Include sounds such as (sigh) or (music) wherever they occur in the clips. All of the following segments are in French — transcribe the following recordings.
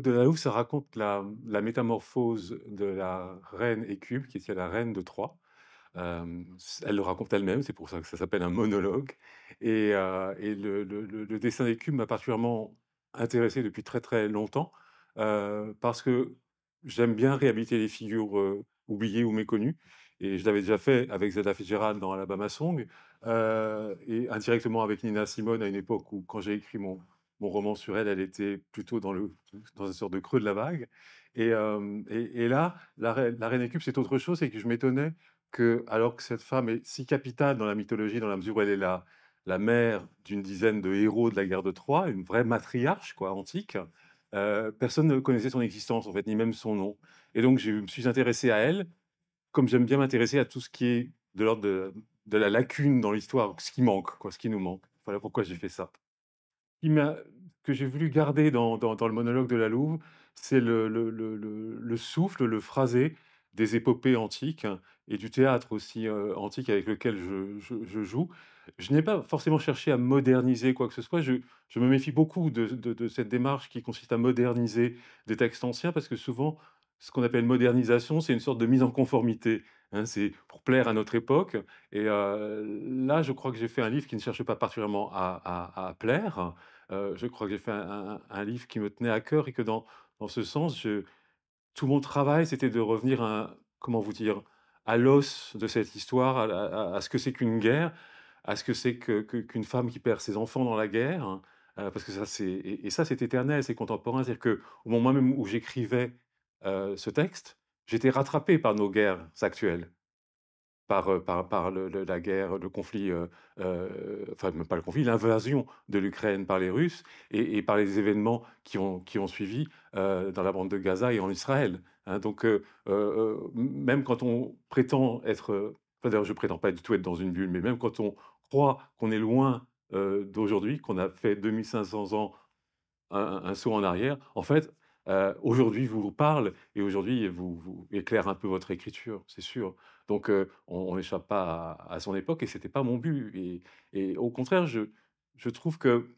de la Louvre, ça raconte la, métamorphose de la reine Écube, qui était la reine de Troie. elle le raconte elle-même, c'est pour ça que ça s'appelle un monologue. Et, le, dessin d'Écube m'a particulièrement intéressé depuis très très longtemps, parce que j'aime bien réhabiliter les figures oubliées ou méconnues. Et je l'avais déjà fait avec Zelda Fitzgerald dans Alabama Song, et indirectement avec Nina Simone à une époque où, quand j'ai écrit mon mon roman sur elle, elle était plutôt dans, le, dans une sorte de creux de la vague. Et, et, là, la, Reine Écube, c'est autre chose, c'est que je m'étonnais que, alors que cette femme est si capitale dans la mythologie, dans la mesure où elle est la, mère d'une dizaine de héros de la guerre de Troie, une vraie matriarche quoi, antique, personne ne connaissait son existence, en fait, ni même son nom. Et donc, je me suis intéressé à elle, comme j'aime bien m'intéresser à tout ce qui est de l'ordre de, de la lacune dans l'histoire, ce qui manque, quoi, ce qui nous manque. Voilà pourquoi j'ai fait ça que j'ai voulu garder dans, le monologue de la Louve, c'est le, souffle, le phrasé des épopées antiques et du théâtre aussi euh, antique avec lequel je, joue. Je n'ai pas forcément cherché à moderniser quoi que ce soit. Je, me méfie beaucoup de, de, cette démarche qui consiste à moderniser des textes anciens parce que souvent, ce qu'on appelle modernisation, c'est une sorte de mise en conformité Hein, c'est pour plaire à notre époque. Et là, je crois que j'ai fait un livre qui ne cherchait pas particulièrement à, plaire. je crois que j'ai fait un, livre qui me tenait à cœur et que dans, dans ce sens, tout mon travail, c'était de revenir à, comment vous dire, à l'os de cette histoire, à, ce que c'est qu'une guerre, à ce que c'est qu'une femme qui perd ses enfants dans la guerre. Hein, parce que ça, c'est, et, ça, c'est éternel, c'est contemporain. C'est-à-dire qu'au moment même où j'écrivais ce texte, J'étais rattrapé par nos guerres actuelles, par, euh, la guerre, le conflit, euh, euh, enfin, pas le conflit, l'invasion de l'Ukraine par les Russes et, par les événements qui ont, qui ont suivi dans la bande de Gaza et en Israël. Hein. donc, même quand on prétend être. d'ailleurs, je prétends pas du tout être dans une bulle, mais même quand on croit qu'on est loin d'aujourd'hui, qu'on a fait 2500 ans un, saut en arrière, en fait, euh, aujourd'hui vous parle et aujourd'hui vous, éclaire un peu votre écriture, c'est sûr. Donc euh, on n'échappe pas à, son époque et c'était pas mon but. Et, au contraire, je, trouve que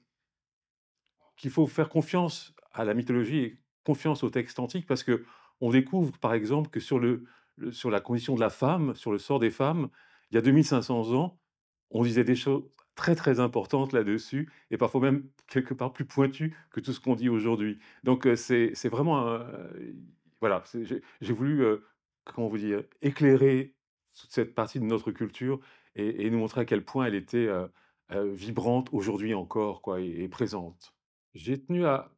qu'il faut faire confiance à la mythologie et confiance au texte antique parce que on découvre par exemple que sur, sur la condition de la femme, sur le sort des femmes, il y a 2500 ans, on disait des choses très très importante là-dessus, et parfois même quelque part plus pointue que tout ce qu'on dit aujourd'hui. Donc c'est vraiment... Un, voilà, j'ai voulu, comment vous dire, éclairer toute cette partie de notre culture et, nous montrer à quel point elle était vibrante aujourd'hui encore quoi, et, présente. J'ai tenu à,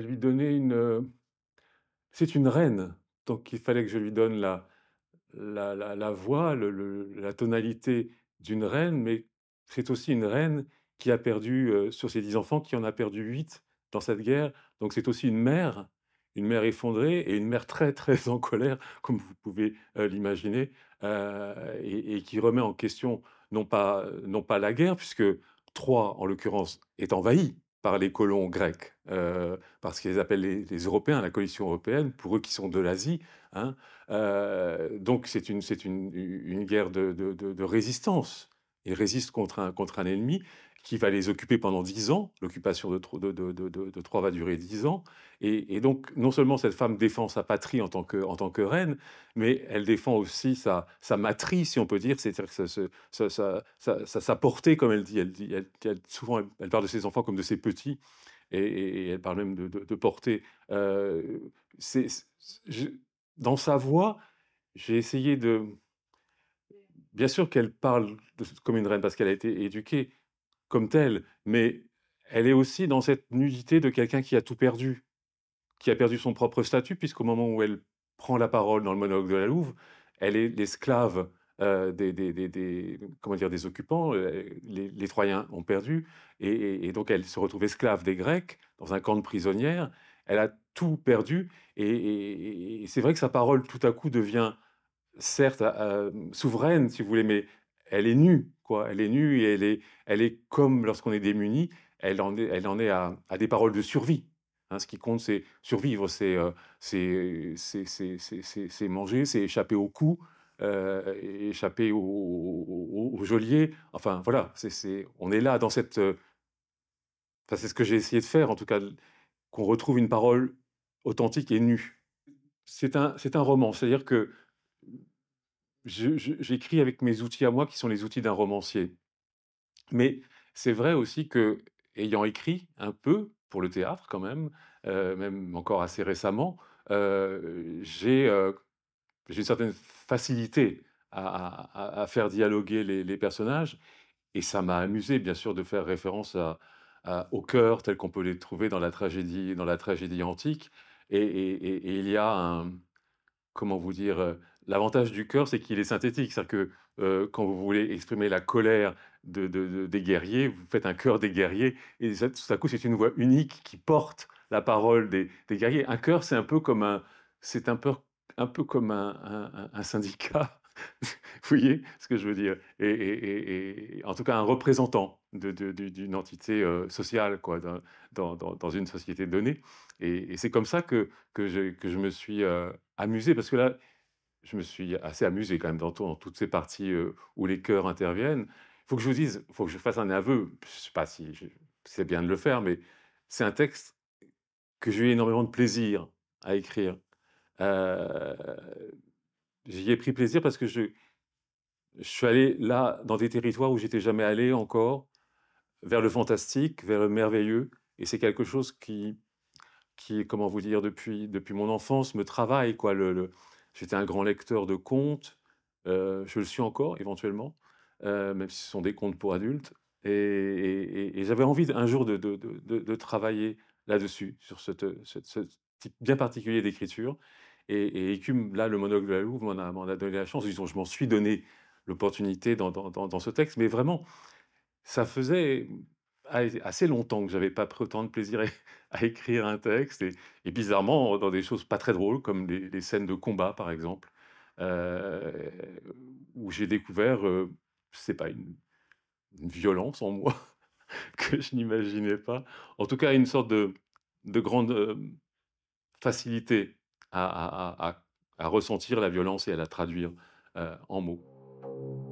lui donner une... c'est une reine, donc il fallait que je lui donne la, la, voix, le, la tonalité d'une reine, mais c'est aussi une reine qui a perdu, sur ses dix enfants, qui en a perdu huit dans cette guerre. Donc c'est aussi une mère, une mère effondrée et une mère très, très (laughs) en colère, comme vous pouvez l'imaginer, et, qui remet en question non pas, non pas la guerre, puisque Troie, en l'occurrence, est envahie par les colons grecs, parce qu'ils appellent les, Européens, la coalition européenne, pour eux qui sont de l'Asie. Hein, donc c'est une, guerre de résistance ils résistent contre un, contre un ennemi qui va les occuper pendant dix ans. L'occupation de, de, de, Troie va durer dix ans. Et, donc, non seulement cette femme défend sa patrie en tant que, en tant que reine, mais elle défend aussi sa, sa matrice, si on peut dire, c'est-à-dire sa, sa, portée, comme elle dit. Elle dit souvent, elle, parle de ses enfants comme de ses petits, et, elle parle même de, portée. Euh, dans sa voix, j'ai essayé de bien sûr qu'elle parle comme une reine parce qu'elle a été éduquée comme telle, mais elle est aussi dans cette nudité de quelqu'un qui a tout perdu, qui a perdu son propre statut, puisqu'au moment où elle prend la parole dans le monologue de la Louve, elle est l'esclave euh, des, des, comment dire, des occupants. Euh, les, Troyens ont perdu, et, donc elle se retrouve esclave des Grecs dans un camp de prisonnières. Elle a tout perdu, et c'est vrai que sa parole tout à coup devient certes, euh, euh, souveraine, si vous voulez, mais elle est nue, quoi. Elle est nue et elle est, elle est comme lorsqu'on est démuni, elle en est, à, des paroles de survie. Hein. ce qui compte, c'est survivre, c'est euh, manger, c'est échapper au coup, échapper au, geôlier. Enfin, voilà, c'est on est là dans cette. c'est ce que j'ai essayé de faire, en tout cas, qu'on retrouve une parole authentique et nue. C'est un, un roman, c'est-à-dire que j'écris avec mes outils à moi qui sont les outils d'un romancier. Mais c'est vrai aussi que, ayant écrit un peu pour le théâtre quand même, euh, même encore assez récemment, euh, j'ai euh, une certaine facilité à, faire dialoguer les, personnages. Et ça m'a amusé, bien sûr, de faire référence au cœur tel qu'on peut les trouver dans la tragédie, dans la tragédie antique. et il y a un, comment vous dire, l'avantage du cœur, c'est qu'il est synthétique. C'est-à-dire que quand vous voulez exprimer la colère des guerriers, vous faites un cœur des guerriers, et tout à coup, c'est une voix unique qui porte la parole des, guerriers. Un cœur, c'est un peu comme un, c'est un peu, un peu comme un syndicat (laughs) Vous voyez ce que je veux dire et, en tout cas, un représentant d'une de, d'une entité euh, sociale quoi, dans, dans, une société donnée. Et, et c'est comme ça que, que, je, que je me suis euh, amusé, parce que là, je me suis assez amusé quand même dans, toutes ces parties euh, où les cœurs interviennent. Il faut que je vous dise, il faut que je fasse un aveu. Je ne sais pas si c'est bien de le faire, mais c'est un texte que j'ai eu énormément de plaisir à écrire. Euh, j'y ai pris plaisir parce que je, suis allé là, dans des territoires où j'étais jamais allé encore, vers le fantastique, vers le merveilleux. Et c'est quelque chose qui, qui, comment vous dire, depuis, depuis mon enfance, me travaille. quoi. Le, J'étais un grand lecteur de contes. Euh, je le suis encore, éventuellement, euh, même si ce sont des contes pour adultes. Et, j'avais envie un jour de, de, de, de travailler là-dessus, sur ce, type bien particulier d'écriture. Et, et, là, le monologue de la Louve m'en a, donné la chance. Disons, je m'en suis donné l'opportunité dans, ce texte. Mais vraiment, ça faisait assez longtemps que j'avais pas pris autant de plaisir (laughs) à écrire un texte. Et, bizarrement, dans des choses pas très drôles, comme les, scènes de combat, par exemple, euh, où j'ai découvert, euh, c'est pas, une, violence en moi (laughs) que je n'imaginais pas. En tout cas, une sorte de, grande euh, facilité à, ressentir la violence et à la traduire euh, en mots.